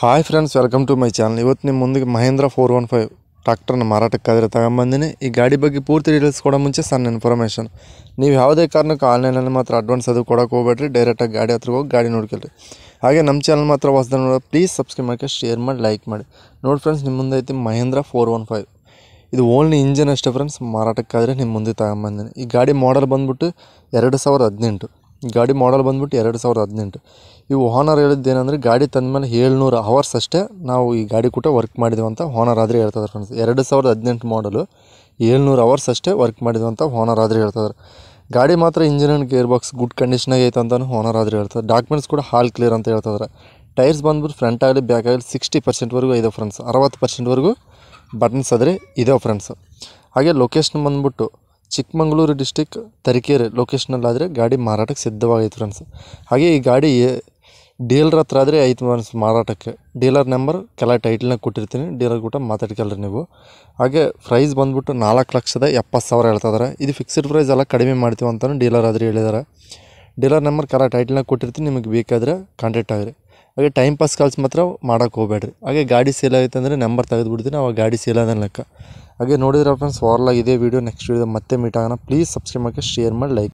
hi friends welcome to my channel ಇವತ್ತು ನಿಮ್ಮ ಮುಂದೆ ಮಹೇಂದ್ರ ಫೋರ್ ಒನ್ ಫೈವ್ ಟ್ರಾಕ್ಟರ್ನ ಮಾರಾಟಕ್ಕಾದರೆ ತಗೊಂಬಂದಿನಿ ಈ ಗಾಡಿ ಬಗ್ಗೆ ಪೂರ್ತಿ ಡೀಟೇಲ್ಸ್ ಕೊಡೋ ಮುಂಚೆ ಸಣ್ಣ ಇನ್ಫಾರ್ಮೇಷನ್ ನೀವು ಯಾವುದೇ ಕಾರಣಕ್ಕೆ ಆನ್ಲೈನಲ್ಲಿ ಮಾತ್ರ ಅಡ್ವಾನ್ಸ್ ಅದು ಕೊಡೋಕೆ ಹೋಗ್ಬೇಡ್ರಿ ಡೈರೆಕ್ಟಾಗಿ ಗಾಡಿ ಹತ್ರ ಹೋಗಿ ಗಾಡಿ ನೋಡ್ಕೊಳ್ರಿ ಹಾಗೆ ನಮ್ಮ ಚಾನಲ್ ಮಾತ್ರ ಹೊಸದ ನೋಡೋದು ಪ್ಲೀಸ್ ಸಬ್ಸ್ಕ್ರೈಬ್ ಮಾಡಿ ಶೇರ್ ಮಾಡಿ ಲೈಕ್ ಮಾಡಿ ನೋಡಿ ಫ್ರೆಂಡ್ಸ್ ನಿಮ್ಮ ಮುಂದೆ ಐತಿ ಮಹೇಂದ್ರ ಫೋರ್ ಒನ್ ಫೈವ್ ಇದು ಓನ್ಲಿ ಇಂಜಿನ್ ಅಷ್ಟೇ ಫ್ರೆಂಡ್ಸ್ ಮಾರಾಟಕ್ಕಾದರೆ ನಿಮ್ಮ ಮುಂದೆ ತಗೊಂಬಂದಿನಿ ಈ ಗಾಡಿ ಮಾಡಲ್ ಬಂದುಬಿಟ್ಟು ಎರಡು ಸಾವಿರದ ಹದಿನೆಂಟು ಗಾಡಿ ಮಾಡಲ್ ಬಂದ್ಬಿಟ್ಟು ಎರಡು ಸಾವಿರದ ಹದಿನೆಂಟು ಇವು ಓನರ್ ಹೇಳಿದ್ದೇನೆಂದರೆ ಗಾಡಿ ಮೇಲೆ ಏಳ್ನೂರು ಅವರ್ಸ್ ಅಷ್ಟೇ ನಾವು ಈ ಗಾಡಿ ಕೂಡ ವರ್ಕ್ ಅಂತ ಓನರ್ ಆದರೆ ಹೇಳ್ತಿದ್ರು ಫ್ರೆಂಡ್ಸ್ ಎರಡು ಸಾವಿರದ ಹದಿನೆಂಟು ಮಾಡಲು ಏಳ್ನೂರು ಅವರ್ಸ್ ಅಷ್ಟೇ ವರ್ಕ್ ಅಂತ ಓನರ್ ಆದರೆ ಹೇಳ್ತಿದ್ರು ಗಾಡಿ ಮಾತ್ರ engine and gear box good ಕಂಡೀಷನಾಗೆ ಐತೆ ಅಂತಲೂ ಓನರ್ ಆದರೆ ಹೇಳ್ತಾರೆ ಡಾಕ್ಯುಮೆಂಟ್ಸ್ ಕೂಡ ಹಾಲ್ ಕ್ಲಿಯರ್ ಅಂತ ಹೇಳ್ತಿದ್ದಾರೆ ಟೈರ್ಸ್ ಬಂದ್ಬಿಟ್ಟು ಫ್ರಂಟ್ ಆಗಲಿ ಬ್ಯಾಕ್ ಆಗಲಿ ಸಿಕ್ಸ್ಟಿ ಪರ್ಸೆಂಟ್ವರೆಗೂ ಇದೆ ಫ್ರೆಂಡ್ಸ್ ಅರವತ್ತು ಪರ್ಸೆಂಟ್ವರೆಗೂ ಬಟನ್ಸ್ ಆದರೆ ಇದೆ ಫ್ರೆಂಡ್ಸ್ ಹಾಗೆ ಲೊಕೇಶನ್ ಬಂದ್ಬಿಟ್ಟು ಚಿಕ್ಕಮಗಳೂರು ಡಿಸ್ಟಿಕ್ ತರೀಕೆರೆ ಲೊಕೇಶನಲ್ಲಾದರೆ ಗಾಡಿ ಮಾರಾಟಕ್ಕೆ ಸಿದ್ಧವಾಗೈತೆ ಫ್ರೆಂಡ್ಸ್ ಹಾಗೆ ಈ ಗಾಡಿ ಡೀಲರ್ ಹತ್ರ ಆದರೆ ಐತೆ ಫ್ರೆಂಡ್ಸ್ ಮಾರಾಟಕ್ಕೆ ಡೀಲರ್ ನಂಬರ್ ಕೆಲ ಟೈಟ್ಲ್ನ ಕೊಟ್ಟಿರ್ತೀನಿ ಡೀಲರ್ ಕೂಡ ಮಾತಾಡ್ಕಲ್ರಿ ನೀವು ಹಾಗೆ ಪ್ರೈಸ್ ಬಂದ್ಬಿಟ್ಟು ನಾಲ್ಕು ಲಕ್ಷದ ಎಪ್ಪತ್ತು ಸಾವಿರ ಹೇಳ್ತಿದ್ದಾರೆ ಇದು ಫಿಕ್ಸ್ಡ್ ಪ್ರೈಸ್ ಎಲ್ಲ ಕಡಿಮೆ ಮಾಡ್ತೀವಿ ಅಂತಲೂ ಡೀಲರ್ ಆದರೆ ಹೇಳಿದ್ದಾರೆ ಡೀಲರ್ ನಂಬರ್ ಕೆಲ ಟೈಟ್ಲ್ನ ಕೊಟ್ಟಿರ್ತೀನಿ ನಿಮಗೆ ಬೇಕಾದರೆ ಕಾಂಟ್ಯಾಕ್ಟ್ ಆಗಿರಿ ಹಾಗೆ ಟೈಮ್ ಪಾಸ್ ಕಾಲ್ಸ್ ಮಾತ್ರ ಮಾಡೋಕೆ ಹೋಗಬೇಡ್ರಿ ಹಾಗೆ ಗಾಡಿ ಸೇಲ್ ಆಯಿತು ಅಂದರೆ ನಂಬರ್ ತೆಗೆದುಬಿಡ್ತೀನಿ ಅವಾಗ ಗಾಡಿ ಸೇಲ್ ಆದ ಲೆಕ್ಕ ಹಾಗೆ ನೋಡಿದ್ರೆ ಫ್ರೆಂಡ್ಸ್ ವಾರಲ್ಲ ಇದೇ ವೀಡಿಯೋ ನೆಕ್ಸ್ಟ್ ವೀಡಿಯೋ ಮತ್ತೆ ಮೀಟ್ ಆಗೋಣ ಪ್ಲೀಸ್ ಸಬ್ಸ್ಕ್ರೈಬ್ ಮಾಡೋಕ್ಕೆ ಶೇರ್ ಮಾಡಿ ಲೈಕ್